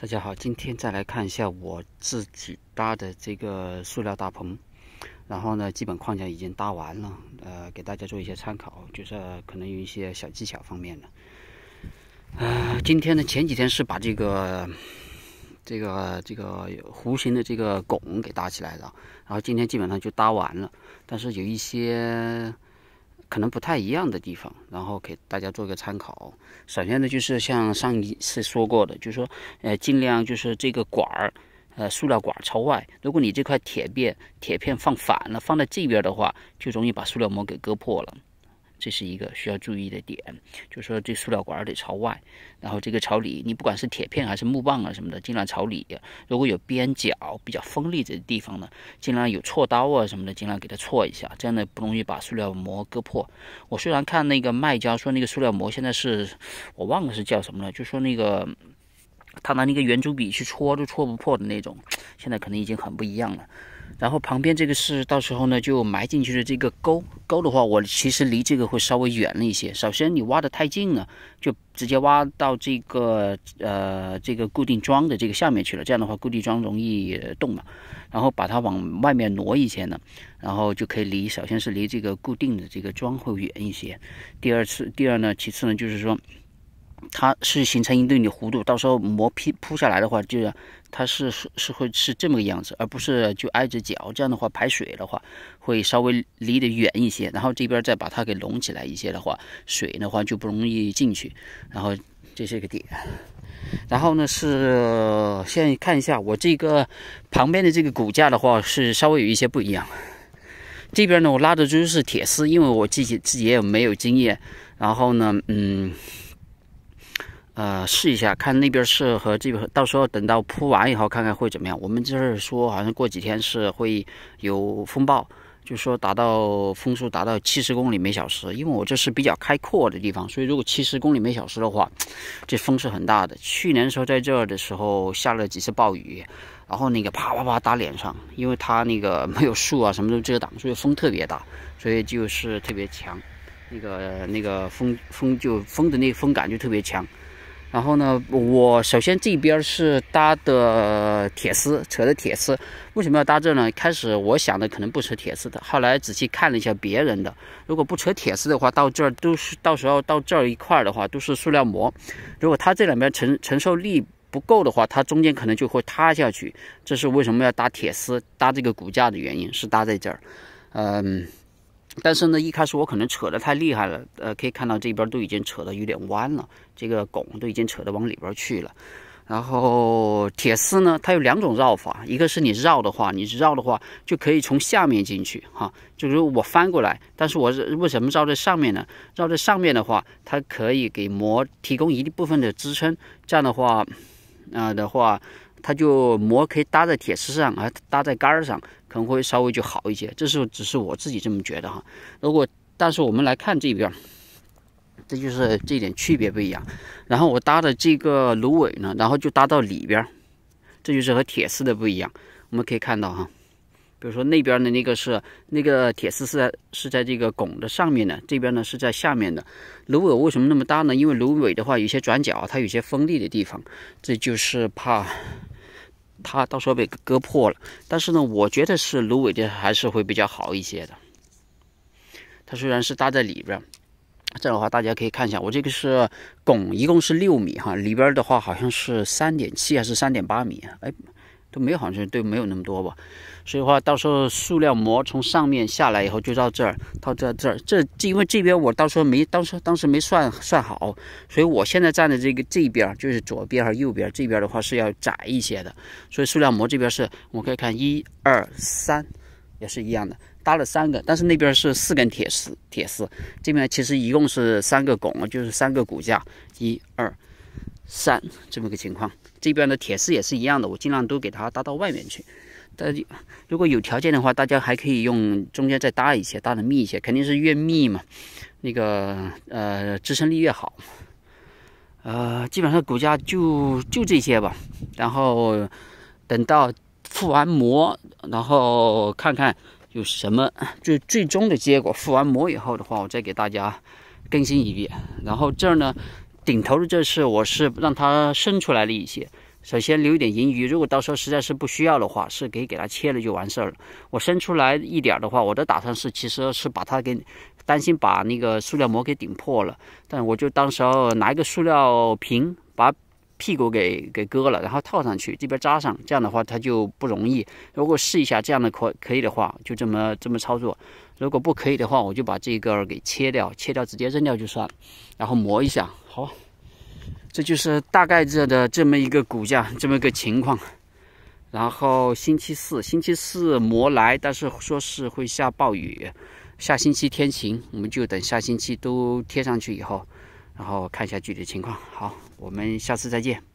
大家好，今天再来看一下我自己搭的这个塑料大棚，然后呢，基本框架已经搭完了，呃，给大家做一些参考，就是可能有一些小技巧方面的。啊，今天呢，前几天是把这个、这个、这个弧形的这个拱给搭起来了，然后今天基本上就搭完了，但是有一些。可能不太一样的地方，然后给大家做一个参考。首先呢，就是像上一次说过的，就是说，呃，尽量就是这个管儿，呃，塑料管朝外。如果你这块铁片铁片放反了，放在这边的话，就容易把塑料膜给割破了。这是一个需要注意的点，就是说这塑料管得朝外，然后这个朝里。你不管是铁片还是木棒啊什么的，尽量朝里。如果有边角比较锋利这地方呢，尽量有锉刀啊什么的，尽量给它锉一下，这样呢不容易把塑料膜割破。我虽然看那个卖家说那个塑料膜现在是我忘了是叫什么了，就说那个。他拿那个圆珠笔去戳都戳不破的那种，现在可能已经很不一样了。然后旁边这个是到时候呢就埋进去的这个沟沟的话，我其实离这个会稍微远了一些。首先你挖得太近了，就直接挖到这个呃这个固定桩的这个下面去了，这样的话固定桩容易动嘛。然后把它往外面挪一些呢，然后就可以离首先是离这个固定的这个桩会远一些。第二次，第二呢，其次呢就是说。它是形成一定的弧度，到时候磨坯铺下来的话，就是它是是是会是这么个样子，而不是就挨着脚。这样的话，排水的话会稍微离得远一些。然后这边再把它给隆起来一些的话，水的话就不容易进去。然后这是个点。然后呢，是现在看一下我这个旁边的这个骨架的话，是稍微有一些不一样。这边呢，我拉的就是铁丝，因为我自己自己也没有经验。然后呢，嗯。呃，试一下，看那边是和这边，到时候等到铺完以后看看会怎么样。我们这儿说好像过几天是会有风暴，就说达到风速达到七十公里每小时。因为我这是比较开阔的地方，所以如果七十公里每小时的话，这风是很大的。去年的时候在这儿的时候下了几次暴雨，然后那个啪啪啪打脸上，因为它那个没有树啊，什么都遮挡，所以风特别大，所以就是特别强，那个那个风风就风的那风感就特别强。然后呢，我首先这边是搭的铁丝，扯的铁丝。为什么要搭这呢？开始我想的可能不扯铁丝的，后来仔细看了一下别人的，如果不扯铁丝的话，到这儿都是到时候到这儿一块的话都是塑料膜。如果它这两边承承受力不够的话，它中间可能就会塌下去。这是为什么要搭铁丝搭这个骨架的原因，是搭在这儿。嗯。但是呢，一开始我可能扯得太厉害了，呃，可以看到这边都已经扯得有点弯了，这个拱都已经扯得往里边去了。然后铁丝呢，它有两种绕法，一个是你绕的话，你绕的话就可以从下面进去哈，就是我翻过来。但是我为什么绕在上面呢？绕在上面的话，它可以给膜提供一部分的支撑。这样的话，啊的话。它就膜可以搭在铁丝上啊，搭在杆儿上，可能会稍微就好一些。这是只是我自己这么觉得哈。如果但是我们来看这边，这就是这点区别不一样。然后我搭的这个芦苇呢，然后就搭到里边儿，这就是和铁丝的不一样。我们可以看到哈，比如说那边的那个是那个铁丝是在是在这个拱的上面的，这边呢是在下面的。芦苇为什么那么大呢？因为芦苇的话，有些转角它有些锋利的地方，这就是怕。它到时候被割破了，但是呢，我觉得是芦苇的还是会比较好一些的。它虽然是搭在里边，这样的话大家可以看一下，我这个是拱，一共是六米哈，里边的话好像是三点七还是三点八米哎。都没有，好像都没有那么多吧。所以的话，到时候塑料膜从上面下来以后，就到这儿，到这这儿。这因为这边我到时候没，当时当时没算算好，所以我现在站的这个这边，就是左边和右边这边的话是要窄一些的。所以塑料膜这边是我可以看一二三，也是一样的，搭了三个。但是那边是四根铁丝，铁丝。这边其实一共是三个拱，就是三个骨架，一二三这么个情况。这边的铁丝也是一样的，我尽量都给它搭到外面去。但如果有条件的话，大家还可以用中间再搭一些，搭的密一些，肯定是越密嘛，那个呃支撑力越好。呃，基本上骨架就就这些吧。然后等到覆完膜，然后看看有什么最最终的结果。覆完膜以后的话，我再给大家更新一遍。然后这儿呢。顶头的这次我是让它生出来了一些，首先留一点盈余。如果到时候实在是不需要的话，是可以给它切了就完事儿了。我生出来一点的话，我的打算是其实是把它给担心把那个塑料膜给顶破了，但我就到时候拿一个塑料瓶把。屁股给给割了，然后套上去，这边扎上，这样的话它就不容易。如果试一下这样的可可以的话，就这么这么操作。如果不可以的话，我就把这个给切掉，切掉直接扔掉就算。然后磨一下，好，这就是大概这的这么一个骨架，这么个情况。然后星期四，星期四磨来，但是说是会下暴雨，下星期天晴，我们就等下星期都贴上去以后，然后看一下具体情况。好。我们下次再见。